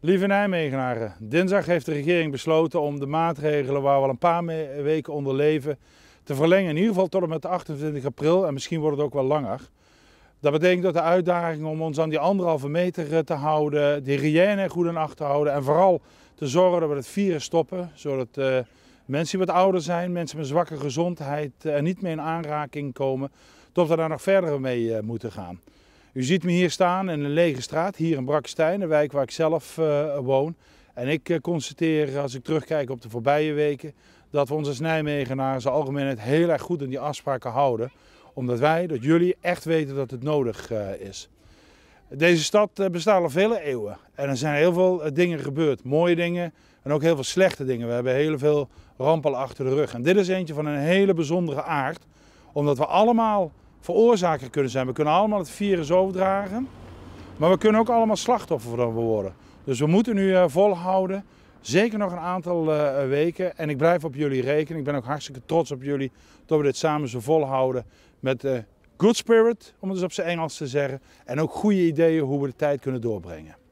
Lieve Nijmegenaren, dinsdag heeft de regering besloten om de maatregelen waar we al een paar weken onder leven te verlengen. In ieder geval tot en met 28 april en misschien wordt het ook wel langer. Dat betekent dat de uitdaging om ons aan die anderhalve meter te houden, de hygiëne goed in acht te houden en vooral te zorgen dat we het virus stoppen, zodat eh, mensen die wat ouder zijn, mensen met zwakke gezondheid er eh, niet meer in aanraking komen, dat we daar nog verder mee eh, moeten gaan. U ziet me hier staan in een lege straat, hier in Brakstein, de wijk waar ik zelf eh, woon. En ik eh, constateer, als ik terugkijk op de voorbije weken, dat we onze als algemeen zijn algemeenheid heel erg goed in die afspraken houden. Omdat wij, dat jullie echt weten dat het nodig eh, is. Deze stad bestaat al vele eeuwen. En er zijn heel veel dingen gebeurd. Mooie dingen en ook heel veel slechte dingen. We hebben heel veel rampen achter de rug. En dit is eentje van een hele bijzondere aard. Omdat we allemaal veroorzaker kunnen zijn. We kunnen allemaal het virus overdragen, maar we kunnen ook allemaal slachtoffer worden. Dus we moeten nu eh, volhouden, zeker nog een aantal eh, weken. En ik blijf op jullie rekenen. Ik ben ook hartstikke trots op jullie dat we dit samen zo volhouden met eh, good spirit, om het eens op zijn Engels te zeggen. En ook goede ideeën hoe we de tijd kunnen doorbrengen.